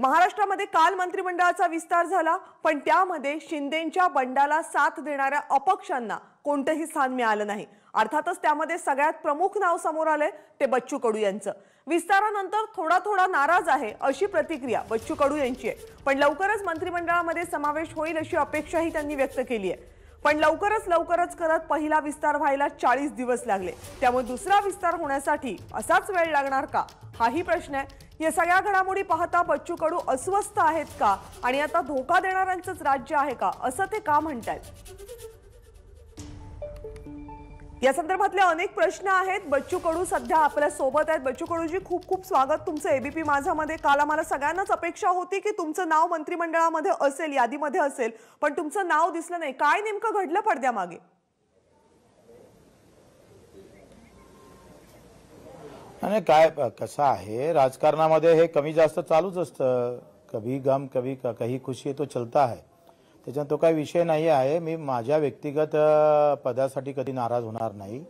महाराष्ट्रामध्ये काल मंत्रिमंडळाचा विस्तार झाला पण त्यामध्ये शिंदेच्या बंडाला साथ देणाऱ्या अपक्षांना कोणतंही स्थान मिळालं नाही अर्थातच त्यामध्ये सगळ्यात प्रमुख नाव समोर आलंय ते बच्चू कडू यांचं विस्तारानंतर थोडा थोडा नाराज आहे अशी प्रतिक्रिया बच्चू कडू यांची आहे पण लवकरच मंत्रिमंडळामध्ये समावेश होईल अशी अपेक्षाही त्यांनी व्यक्त केली आहे पण लवकरच लवकरच करत पहिला विस्तार व्हायला चाळीस दिवस लागले त्यामुळे दुसरा विस्तार होण्यासाठी असाच वेळ लागणार का हाही प्रश्न आहे या सगळ्या घडामोडी पाहता बच्चू कडू अस्वस्थ आहेत का आणि आता धोका देणाऱ्यांच राज्य आहे का असं ते का म्हणतात या संदर्भातले अनेक प्रश्न आहेत बच्चू कडू सध्या आपल्या सोबत आहेत बच्चू कडूजी खूप खूप स्वागत तुमचं एबीपी माझामध्ये काल आम्हाला सगळ्यांनाच अपेक्षा होती की तुमचं नाव मंत्रिमंडळामध्ये असेल यादीमध्ये असेल पण तुमचं नाव दिसलं नाही काय नेमकं घडलं पडद्यामागे आणि काय कसं आहे राजकारणामध्ये हे कमी जास्त चालूच असतं कभी गम कभी काही खुशी तो चलता है त्याच्यात तो काही विषय नाही आहे मी माझ्या व्यक्तिगत पदासाठी कधी नाराज होणार नाही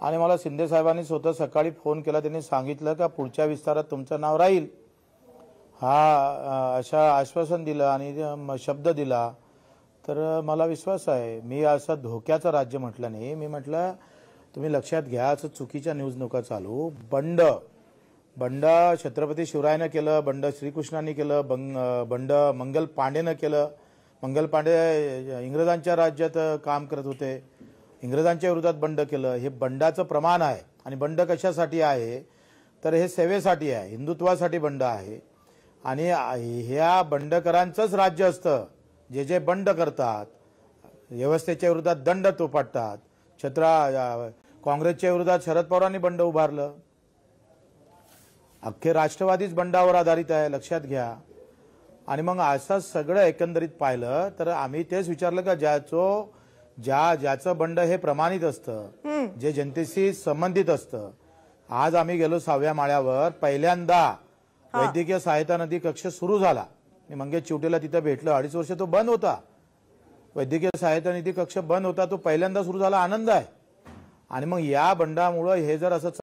आणि मला शिंदे साहेबांनी स्वतः सकाळी फोन केला त्यांनी सांगितलं का पुढच्या विस्तारात तुमचं नाव राहील हा अशा आश्वासन दिलं आणि शब्द दिला तर मला विश्वास आहे मी असं धोक्याचं राज्य म्हटलं नाही मी म्हटलं तुम्ही लक्षात घ्या असं चुकीच्या न्यूज नका चालू बंड बंड छत्रपती शिवरायनं केलं बंड श्रीकृष्णांनी केलं बंग बंड मंगल पांडेनं केलं मंगल पांडे इंग्रजांच्या राज्यात काम करत होते इंग्रजांच्या विरोधात बंड केलं हे बंडाचं प्रमाण आहे आणि बंड कशासाठी आहे तर हे सेवेसाठी आहे हिंदुत्वासाठी बंड आहे आणि ह्या बंडकरांचंच राज्य असतं जे जे बंड करतात व्यवस्थेच्या विरोधात दंड तोपाटतात छत्रा काँग्रेसच्या विरोधात शरद पवारांनी बंड उभारलं अख्खे राष्ट्रवादीच बंडावर आधारित आहे लक्षात घ्या आणि मग असं सगळं एकंदरीत पाहिलं तर आम्ही तेच विचारलं का ज्याचो ज्या ज्याचं बंड हे प्रमाणित असतं जे जनतेशी संबंधित असतं आज आम्ही गेलो सहाव्या माळ्यावर पहिल्यांदा वैद्यकीय सहायता निधी कक्ष सुरू झाला मी मंगेश चिवटेला तिथं भेटलो अडीच वर्ष तो बंद होता वैद्यकीय सहायता निधी कक्ष बंद होता तो पहिल्यांदा सुरू झाला आनंद आहे आणि मग या बंडामुळे हे जर असं